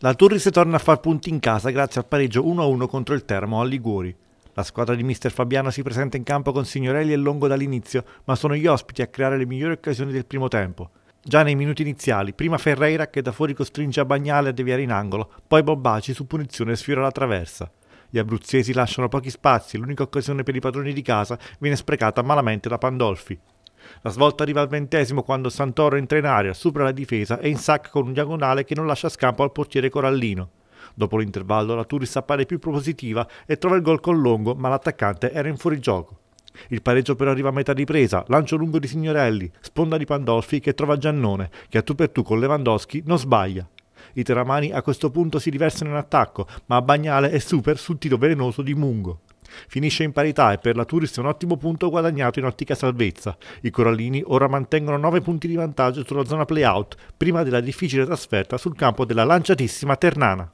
La Turris torna a far punti in casa grazie al pareggio 1-1 contro il Termo a Liguori. La squadra di mister Fabiano si presenta in campo con Signorelli e Longo dall'inizio, ma sono gli ospiti a creare le migliori occasioni del primo tempo. Già nei minuti iniziali, prima Ferreira che da fuori costringe a Bagnale a deviare in angolo, poi Bobbaci su punizione sfiora la traversa. Gli abruzzesi lasciano pochi spazi, l'unica occasione per i padroni di casa viene sprecata malamente da Pandolfi. La svolta arriva al ventesimo quando Santoro entra in area, supera la difesa e insacca con un diagonale che non lascia scampo al portiere Corallino. Dopo l'intervallo la Turis appare più propositiva e trova il gol con Longo, ma l'attaccante era in fuorigioco. Il pareggio però arriva a metà ripresa, lancio lungo di Signorelli, sponda di Pandolfi che trova Giannone, che a tu per tu con Lewandowski non sbaglia. I teramani a questo punto si riversano in attacco, ma Bagnale è super sul tiro velenoso di Mungo. Finisce in parità e per la Turis è un ottimo punto guadagnato in ottica salvezza. I Corallini ora mantengono 9 punti di vantaggio sulla zona playout prima della difficile trasferta sul campo della lanciatissima Ternana.